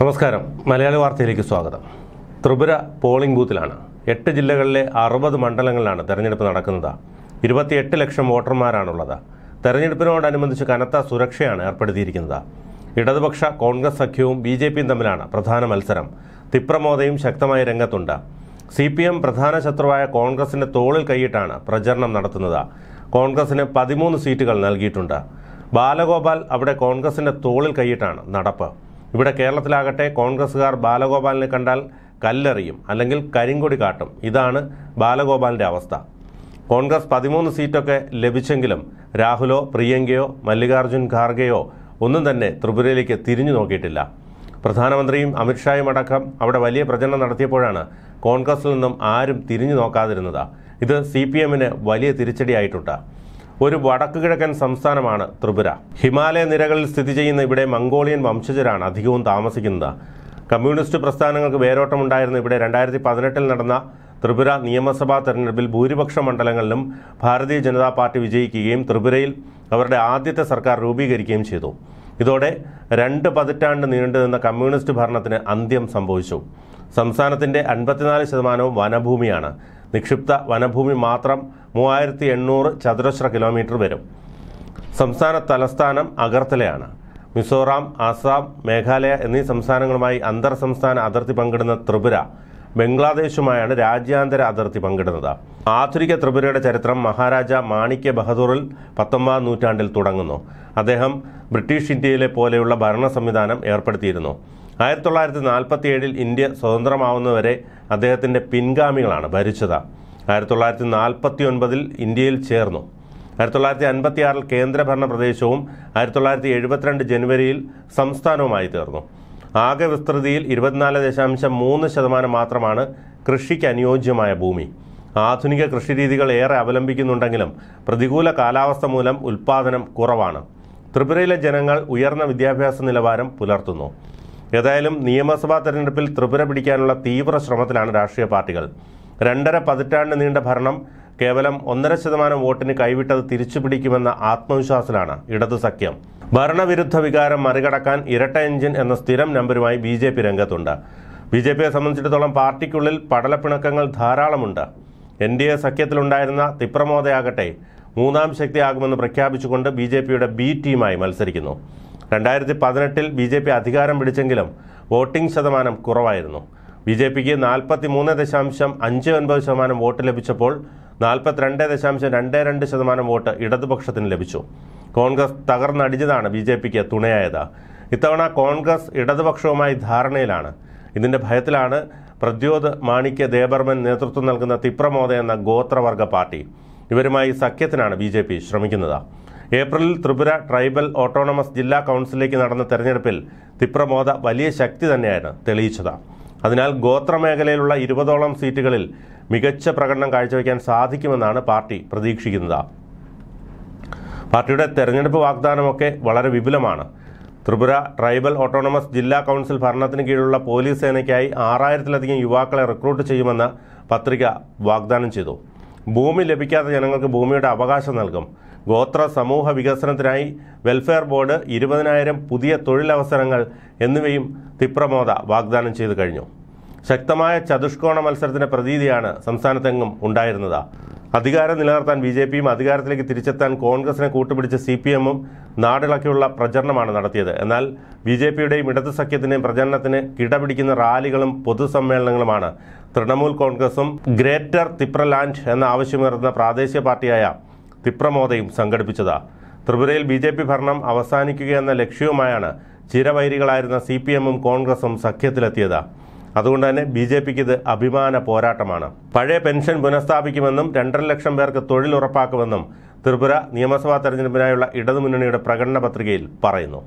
നമസ്കാരം മലയാള വാർത്തയിലേക്ക് സ്വാഗതം ത്രിപുര പോളിംഗ് ബൂത്തിലാണ് എട്ട് ജില്ലകളിലെ അറുപത് മണ്ഡലങ്ങളിലാണ് തെരഞ്ഞെടുപ്പ് നടക്കുന്നത് ഇരുപത്തിയെട്ട് ലക്ഷം വോട്ടർമാരാണുള്ളത് തെരഞ്ഞെടുപ്പിനോടനുബന്ധിച്ച് കനത്ത സുരക്ഷയാണ് ഏർപ്പെടുത്തിയിരിക്കുന്നത് ഇടതുപക്ഷ കോൺഗ്രസ് സഖ്യവും ബി ജെ പിയും തമ്മിലാണ് പ്രധാന മത്സരം തിപ്രമോദയും ശക്തമായ രംഗത്തുണ്ട് സി പി എം പ്രധാന ശത്രുവായ കോൺഗ്രസിന്റെ തോളിൽ കൈയിട്ടാണ് പ്രചരണം നടത്തുന്നത് കോൺഗ്രസിന് പതിമൂന്ന് സീറ്റുകൾ നൽകിയിട്ടുണ്ട് ബാലഗോപാൽ അവിടെ കോൺഗ്രസിന്റെ തോളിൽ കൈയിട്ടാണ് നടപ്പ് ഇവിടെ കേരളത്തിലാകട്ടെ കോൺഗ്രസ്സുകാർ ബാലഗോപാലിനെ കണ്ടാൽ കല്ലെറിയും അല്ലെങ്കിൽ കരിങ്കൊടി കാട്ടും ഇതാണ് ബാലഗോപാലിൻ്റെ അവസ്ഥ കോൺഗ്രസ് പതിമൂന്ന് സീറ്റൊക്കെ ലഭിച്ചെങ്കിലും രാഹുലോ പ്രിയങ്കയോ മല്ലികാർജുൻ ഖാർഗെയോ ഒന്നും തന്നെ ത്രിപുരയിലേക്ക് തിരിഞ്ഞു നോക്കിയിട്ടില്ല പ്രധാനമന്ത്രിയും അമിത്ഷായും അടക്കം അവിടെ വലിയ പ്രചരണം നടത്തിയപ്പോഴാണ് കോൺഗ്രസിൽ നിന്നും ആരും തിരിഞ്ഞു നോക്കാതിരുന്നത് ഇത് സി പി എമ്മിന് വലിയ തിരിച്ചടിയായിട്ടുണ്ട് ഒരു വടക്കുകിഴക്കൻ സംസ്ഥാനമാണ് ത്രിപുര ഹിമാലയ നിരകളിൽ സ്ഥിതി ചെയ്യുന്ന ഇവിടെ മംഗോളിയൻ വംശജരാണ് അധികവും താമസിക്കുന്നത് കമ്മ്യൂണിസ്റ്റ് പ്രസ്ഥാനങ്ങൾക്ക് വേരോട്ടമുണ്ടായിരുന്ന ഇവിടെ രണ്ടായിരത്തി പതിനെട്ടിൽ നടന്ന ത്രിപുര നിയമസഭാ തെരഞ്ഞെടുപ്പിൽ ഭൂരിപക്ഷ മണ്ഡലങ്ങളിലും ഭാരതീയ ജനതാ പാർട്ടി വിജയിക്കുകയും ത്രിപുരയിൽ അവരുടെ ആദ്യത്തെ സർക്കാർ രൂപീകരിക്കുകയും ചെയ്തു ഇതോടെ രണ്ട് പതിറ്റാണ്ട് നീണ്ടുനിന്ന കമ്മ്യൂണിസ്റ്റ് ഭരണത്തിന് അന്ത്യം സംഭവിച്ചു സംസ്ഥാനത്തിന്റെ അൻപത്തിനാല് ശതമാനവും വനഭൂമിയാണ് നിക്ഷിപ്ത വനഭൂമി മാത്രം മൂവായിരത്തി എണ്ണൂറ് ചതുരശ്ര കിലോമീറ്റർ വരും സംസ്ഥാന തലസ്ഥാനം അഗർത്തലയാണ് മിസോറാം ആസാം മേഘാലയ എന്നീ സംസ്ഥാനങ്ങളുമായി അന്തർ സംസ്ഥാന അതിർത്തി പങ്കിടുന്ന ത്രിപുര ബംഗ്ലാദേശുമായാണ് രാജ്യാന്തര അതിർത്തി പങ്കിടുന്നത് ആധുനിക ത്രിപുരയുടെ ചരിത്രം മഹാരാജ മാണിക്യ ബഹദൂറിൽ പത്തൊമ്പതാം നൂറ്റാണ്ടിൽ തുടങ്ങുന്നു അദ്ദേഹം ബ്രിട്ടീഷ് ഇന്ത്യയിലെ പോലെയുള്ള ഭരണ സംവിധാനം ഏർപ്പെടുത്തിയിരുന്നു ആയിരത്തി തൊള്ളായിരത്തി ഏഴിൽ ഇന്ത്യ സ്വതന്ത്രമാവുന്നവരെ അദ്ദേഹത്തിൻ്റെ പിൻഗാമികളാണ് ഭരിച്ചത് ആയിരത്തി തൊള്ളായിരത്തി നാൽപ്പത്തി ഒൻപതിൽ ഇന്ത്യയിൽ ചേർന്നു ആയിരത്തി തൊള്ളായിരത്തി അൻപത്തി ആറിൽ കേന്ദ്രഭരണ പ്രദേശവും ആയിരത്തി തൊള്ളായിരത്തി എഴുപത്തിരണ്ട് ജനുവരിയിൽ സംസ്ഥാനവുമായി തീർന്നു ആകെ വിസ്തൃതിയിൽ ഇരുപത്തിനാല് ദശാംശം മൂന്ന് ശതമാനം മാത്രമാണ് കൃഷിക്ക് അനുയോജ്യമായ ഭൂമി ആധുനിക കൃഷിരീതികൾ ഏറെ അവലംബിക്കുന്നുണ്ടെങ്കിലും പ്രതികൂല കാലാവസ്ഥ മൂലം ഉൽപ്പാദനം കുറവാണ് ത്രിപുരയിലെ ജനങ്ങൾ ഉയർന്ന വിദ്യാഭ്യാസ നിലവാരം പുലർത്തുന്നു ഏതായാലും നിയമസഭാ തെരഞ്ഞെടുപ്പിൽ ത്രിപുര പിടിക്കാനുള്ള തീവ്ര ശ്രമത്തിലാണ് രാഷ്ട്രീയ പാർട്ടികൾ രണ്ടര പതിറ്റാണ്ട് നീണ്ട ഭരണം കേവലം ഒന്നര ശതമാനം വോട്ടിന് കൈവിട്ടത് തിരിച്ചു പിടിക്കുമെന്ന ആത്മവിശ്വാസത്തിലാണ് ഇടതു സഖ്യം ഭരണവിരുദ്ധ വികാരം മറികടക്കാൻ ഇരട്ട എഞ്ചിൻ എന്ന സ്ഥിരം നമ്പരുമായി ബി ജെ പി രംഗത്തുണ്ട് ബി ജെ പിയെ സംബന്ധിച്ചിടത്തോളം പാർട്ടിക്കുള്ളിൽ പടലപ്പിണക്കങ്ങൾ ധാരാളമുണ്ട് എൻ ഡി എ സഖ്യത്തിലുണ്ടായിരുന്ന തിപ്രമോദയാകട്ടെ മൂന്നാം ശക്തിയാകുമെന്ന് പ്രഖ്യാപിച്ചുകൊണ്ട് ബി ജെ പിയുടെ ബി ടീമായി മത്സരിക്കുന്നു രണ്ടായിരത്തി പതിനെട്ടിൽ ബി ജെ പി അധികാരം പിടിച്ചെങ്കിലും വോട്ടിംഗ് ശതമാനം കുറവായിരുന്നു ബി ജെ പിക്ക് നാൽപ്പത്തി മൂന്ന് ദശാംശം അഞ്ച് ഒൻപത് ശതമാനം വോട്ട് ലഭിച്ചപ്പോൾ നാൽപ്പത്തിരണ്ട് ദശാംശം രണ്ട് രണ്ട് ശതമാനം വോട്ട് ഇടതുപക്ഷത്തിന് ലഭിച്ചു കോൺഗ്രസ് തകർന്നടിഞ്ഞതാണ് ബി ജെ പിക്ക് തുണയായത് ഇത്തവണ കോൺഗ്രസ് ഇടതുപക്ഷവുമായി ധാരണയിലാണ് ഇതിൻ്റെ ഭയത്തിലാണ് പ്രദ്യോത് മാണിക്യ ദേബർമൻ നേതൃത്വം നൽകുന്ന തിപ്രമോദ എന്ന ഗോത്രവർഗ പാർട്ടി ഇവരുമായി സഖ്യത്തിനാണ് ബി ജെ പി ശ്രമിക്കുന്നത് ഏപ്രിലിൽ ത്രിപുര ട്രൈബൽ ഓട്ടോണമസ് ജില്ലാ കൗൺസിലേക്ക് നടന്ന തെരഞ്ഞെടുപ്പിൽ തിപ്രമോദ വലിയ ശക്തി തന്നെയാണ് തെളിയിച്ചത് അതിനാൽ ഗോത്രമേഖലയിലുള്ള ഇരുപതോളം സീറ്റുകളിൽ മികച്ച പ്രകടനം കാഴ്ചവെക്കാൻ സാധിക്കുമെന്നാണ് പാർട്ടി പ്രതീക്ഷിക്കുന്നത് പാർട്ടിയുടെ തെരഞ്ഞെടുപ്പ് വാഗ്ദാനമൊക്കെ വളരെ വിപുലമാണ് ത്രിപുര ട്രൈബൽ ഓട്ടോണമസ് ജില്ലാ കൗൺസിൽ ഭരണത്തിന് കീഴിലുള്ള പോലീസ് സേനയ്ക്കായി ആറായിരത്തിലധികം യുവാക്കളെ റിക്രൂട്ട് ചെയ്യുമെന്ന് പത്രിക വാഗ്ദാനം ചെയ്തു ഭൂമി ലഭിക്കാത്ത ജനങ്ങൾക്ക് ഭൂമിയുടെ അവകാശം നൽകും ഗോത്ര സമൂഹ വികസനത്തിനായി വെൽഫെയർ ബോർഡ് ഇരുപതിനായിരം പുതിയ തൊഴിലവസരങ്ങൾ എന്നിവയും തിപ്രമോദ വാഗ്ദാനം ചെയ്തു കഴിഞ്ഞു ശക്തമായ ചതുഷ്കോണ മത്സരത്തിൻ്റെ പ്രതീതിയാണ് സംസ്ഥാനത്തെങ്ങും ഉണ്ടായിരുന്നത് അധികാരം നിലനിർത്താൻ ബി ജെ പിയും അധികാരത്തിലേക്ക് തിരിച്ചെത്താൻ കോൺഗ്രസിനെ കൂട്ടുപിടിച്ച് സി പി എമ്മും നാടിളക്കിയുള്ള പ്രചരണമാണ് നടത്തിയത് എന്നാൽ ബി ജെ പിയുടെയും ഇടതു സഖ്യത്തിൻ്റെയും പ്രചരണത്തിന് കിടപിടിക്കുന്ന റാലികളും പൊതുസമ്മേളനങ്ങളുമാണ് തൃണമൂൽ കോൺഗ്രസും ഗ്രേറ്റർ തിപ്രലാൻഡ് എന്ന ആവശ്യമുയർത്തുന്ന പ്രാദേശിക പാർട്ടിയായ തിപ്രമോദയും സംഘടിപ്പിച്ചത് ത്രിപുരയിൽ ബി ജെ പി ഭരണം അവസാനിക്കുകയെന്ന ലക്ഷ്യവുമായാണ് ചിരവൈരികളായിരുന്ന സി പി എമ്മും കോൺഗ്രസും സഖ്യത്തിലെത്തിയത് അതുകൊണ്ട് തന്നെ ബി ജെ പിക്ക് ഇത് അഭിമാന പോരാട്ടമാണ് പഴയ പെൻഷൻ പുനഃസ്ഥാപിക്കുമെന്നും രണ്ടര ലക്ഷം പേർക്ക് തൊഴിൽ ഉറപ്പാക്കുമെന്നും ത്രിപുര നിയമസഭാ തെരഞ്ഞെടുപ്പിനായുള്ള ഇടതുമുന്നണിയുടെ പ്രകടന പത്രികയിൽ പറയുന്നു